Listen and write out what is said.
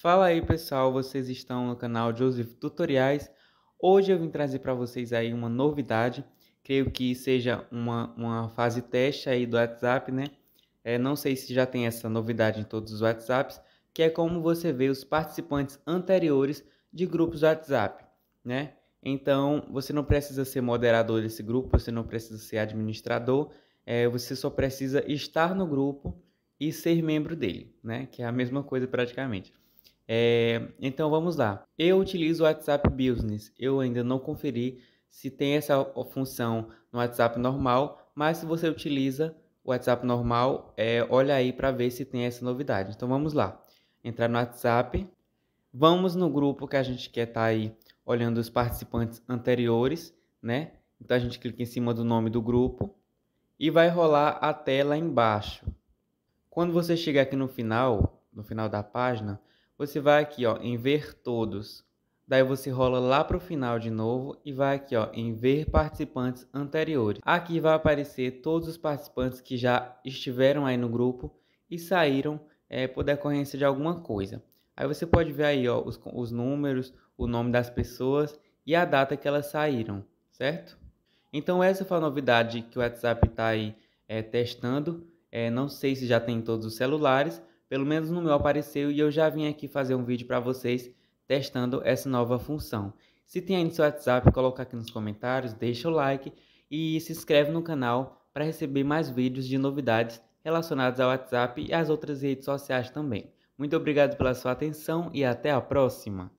Fala aí pessoal, vocês estão no canal Joseph Tutoriais. Hoje eu vim trazer para vocês aí uma novidade, creio que seja uma, uma fase teste aí do WhatsApp, né? É, não sei se já tem essa novidade em todos os WhatsApps, que é como você vê os participantes anteriores de grupos WhatsApp, né? Então você não precisa ser moderador desse grupo, você não precisa ser administrador, é, você só precisa estar no grupo e ser membro dele, né? Que é a mesma coisa praticamente. É, então vamos lá. Eu utilizo o WhatsApp Business. Eu ainda não conferi se tem essa função no WhatsApp normal, mas se você utiliza o WhatsApp normal, é, olha aí para ver se tem essa novidade. Então vamos lá. Entrar no WhatsApp. Vamos no grupo que a gente quer estar tá aí olhando os participantes anteriores, né? Então a gente clica em cima do nome do grupo e vai rolar a tela embaixo. Quando você chegar aqui no final, no final da página, você vai aqui ó, em ver todos. Daí você rola lá para o final de novo e vai aqui ó, em ver participantes anteriores. Aqui vai aparecer todos os participantes que já estiveram aí no grupo e saíram é, por decorrência de alguma coisa. Aí você pode ver aí ó, os, os números, o nome das pessoas e a data que elas saíram, certo? Então essa foi a novidade que o WhatsApp está aí é, testando. É, não sei se já tem em todos os celulares, pelo menos no meu apareceu e eu já vim aqui fazer um vídeo para vocês testando essa nova função. Se tem aí no seu WhatsApp, coloca aqui nos comentários, deixa o like e se inscreve no canal para receber mais vídeos de novidades relacionadas ao WhatsApp e às outras redes sociais também. Muito obrigado pela sua atenção e até a próxima!